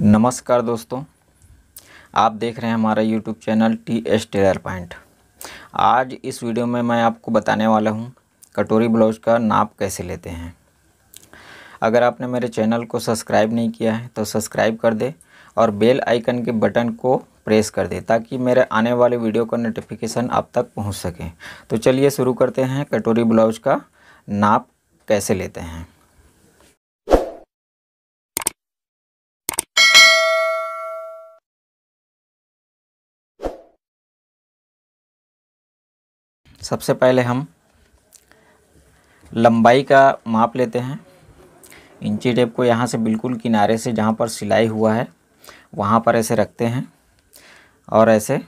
नमस्कार दोस्तों आप देख रहे हैं हमारा YouTube channel T S tailor point आज इस वीडियो में मैं आपको बताने वाला हूँ कटोरी ब्लाउज का नाप कैसे लेते हैं अगर आपने मेरे चैनल को सब्सक्राइब नहीं किया है तो सब्सक्राइब कर दे और बेल आइकन के बटन को प्रेस कर दे ताकि मेरे आने वाले वीडियो का नोटिफिकेशन आप तक पहुँच सकें तो चलिए शुरू करते हैं कटोरी ब्लाउज का नाप कैसे लेते हैं सबसे पहले हम लंबाई का माप लेते हैं इंची टेप को यहाँ से बिल्कुल किनारे से जहाँ पर सिलाई हुआ है वहाँ पर ऐसे रखते हैं और ऐसे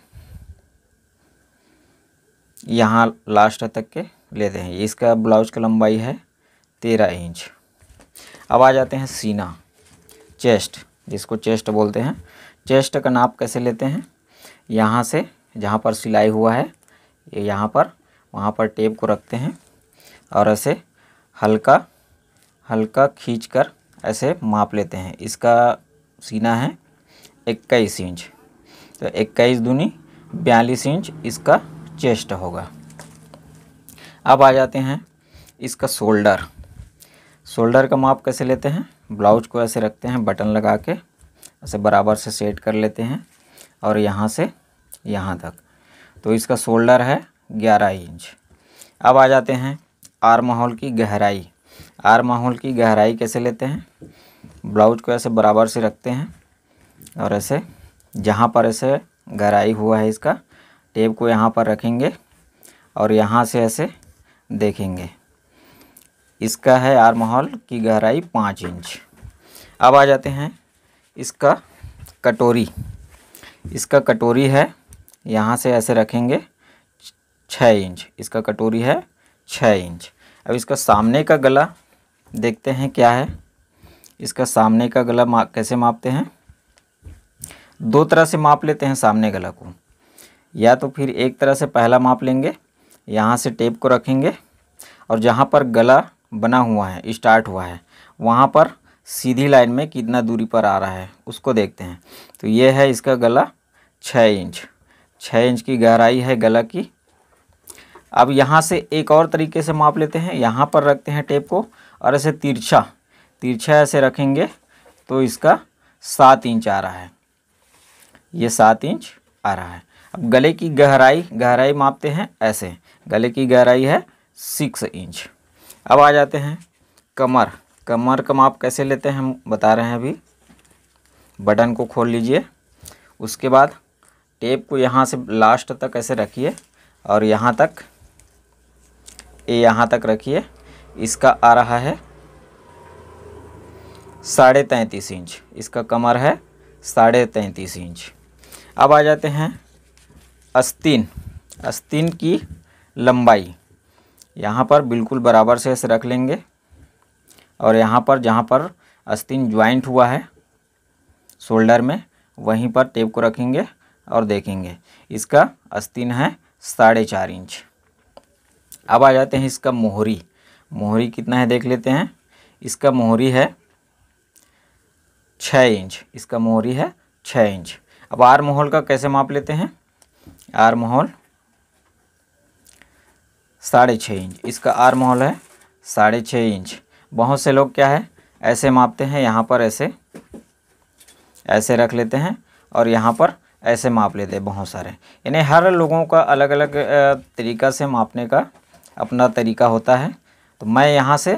यहाँ लास्ट तक के लेते हैं इसका ब्लाउज का लंबाई है तेरह इंच अब आ जाते हैं सीना चेस्ट जिसको चेस्ट बोलते हैं चेस्ट का नाप कैसे लेते हैं यहाँ से जहाँ पर सिलाई हुआ है यहाँ पर वहाँ पर टेप को रखते हैं और ऐसे हल्का हल्का खींच कर ऐसे माप लेते हैं इसका सीना है इक्कीस इंच तो इक्कीस दूनी बयालीस इंच इसका चेस्ट होगा अब आ जाते हैं इसका शोल्डर शोल्डर का माप कैसे लेते हैं ब्लाउज को ऐसे रखते हैं बटन लगा के ऐसे बराबर से सेट कर लेते हैं और यहाँ से यहाँ तक तो इसका शोल्डर है ग्यारह इंच अब आ जाते हैं आर्म होल की गहराई आर्म होल की गहराई कैसे लेते हैं ब्लाउज को ऐसे बराबर से रखते हैं और ऐसे जहाँ पर ऐसे गहराई हुआ है इसका टेप को यहाँ पर रखेंगे और यहाँ से ऐसे देखेंगे इसका है आर्म होल की गहराई पाँच इंच अब आ जाते हैं इसका कटोरी इसका कटोरी है यहाँ से ऐसे रखेंगे छः इंच इसका कटोरी है छः इंच अब इसका सामने का गला देखते हैं क्या है इसका सामने का गला मा कैसे मापते हैं दो तरह से माप लेते हैं सामने गला को या तो फिर एक तरह से पहला माप लेंगे यहाँ से टेप को रखेंगे और जहाँ पर गला बना हुआ है स्टार्ट हुआ है वहाँ पर सीधी लाइन में कितना दूरी पर आ रहा है उसको देखते हैं तो ये है इसका गला छः इंच छः इंच की गहराई है गला की अब यहाँ से एक और तरीके से माप लेते हैं यहाँ पर रखते हैं टेप को और ऐसे तिरछा तिरछा ऐसे रखेंगे तो इसका सात इंच आ रहा है ये सात इंच आ रहा है अब गले की गहराई गहराई मापते हैं ऐसे गले की गहराई है सिक्स इंच अब आ जाते हैं कमर कमर का माप कैसे लेते हैं हम बता रहे हैं अभी बटन को खोल लीजिए उसके बाद टेप को यहाँ से लास्ट तक ऐसे रखिए और यहाँ तक ये यहाँ तक रखिए इसका आ रहा है साढ़े तैंतीस इंच इसका कमर है साढ़े तैंतीस इंच अब आ जाते हैं अस्तीन अस्तीन की लंबाई यहाँ पर बिल्कुल बराबर से इसे रख लेंगे और यहाँ पर जहाँ पर अस्तीन ज्वाइंट हुआ है शोल्डर में वहीं पर टेप को रखेंगे और देखेंगे इसका अस्तीन है साढ़े चार इंच अब आ जाते हैं इसका मोहरी मोहरी कितना है देख लेते हैं इसका मोहरी है छः इंच इसका मोहरी है छः इंच अब आर माहौल का कैसे माप लेते हैं आर माहौल साढ़े छः इंच इसका आर माहौल है साढ़े छः इंच बहुत से लोग क्या है ऐसे मापते हैं यहाँ पर ऐसे ऐसे रख लेते हैं और यहाँ पर ऐसे माप लेते हैं बहुत सारे यानी हर लोगों का अलग अलग तरीका से मापने का अपना तरीका होता है तो मैं यहाँ से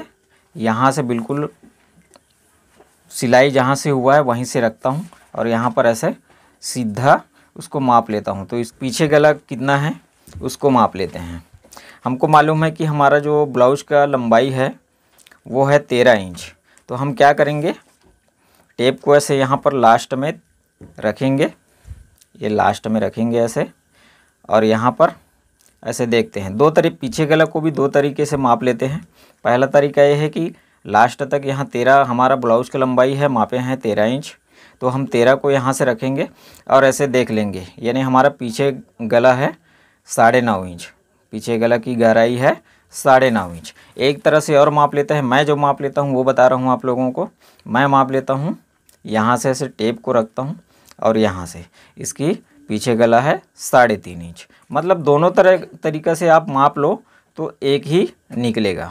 यहाँ से बिल्कुल सिलाई जहाँ से हुआ है वहीं से रखता हूँ और यहाँ पर ऐसे सीधा उसको माप लेता हूँ तो इस पीछे गला कितना है उसको माप लेते हैं हमको मालूम है कि हमारा जो ब्लाउज का लंबाई है वो है तेरह इंच तो हम क्या करेंगे टेप को ऐसे यहाँ पर लास्ट में रखेंगे ये लास्ट में रखेंगे ऐसे और यहाँ पर ऐसे देखते हैं दो तरी पीछे गला को भी दो तरीके से माप लेते हैं पहला तरीका ये है कि लास्ट तक यहाँ तेरह हमारा ब्लाउज की लंबाई है मापे हैं तेरह इंच तो हम तेरह को यहाँ से रखेंगे और ऐसे देख लेंगे यानी हमारा पीछे गला है साढ़े नौ इंच पीछे गला की गहराई है साढ़े नौ इंच एक तरह से और माप लेते हैं मैं जो माप लेता हूँ वो बता रहा हूँ आप लोगों को मैं माप लेता हूँ यहाँ से ऐसे टेप को रखता हूँ और यहाँ से इसकी पीछे गला है साढ़े तीन इंच मतलब दोनों तरह तरीक़ा से आप माप लो तो एक ही निकलेगा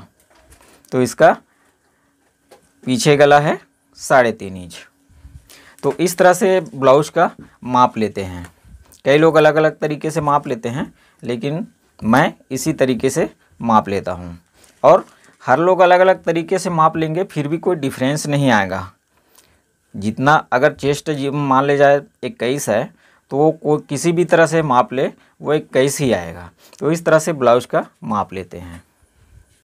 तो इसका पीछे गला है साढ़े तीन इंच तो इस तरह से ब्लाउज का माप लेते हैं कई लोग अलग अलग तरीके से माप लेते हैं लेकिन मैं इसी तरीके से माप लेता हूँ और हर लोग अलग अलग तरीके से माप लेंगे फिर भी कोई डिफरेंस नहीं आएगा जितना अगर चेस्ट मान ले जाए इक्कीस है तो वो कोई किसी भी तरह से माप ले वो एक कैसी ही आएगा तो इस तरह से ब्लाउज का माप लेते हैं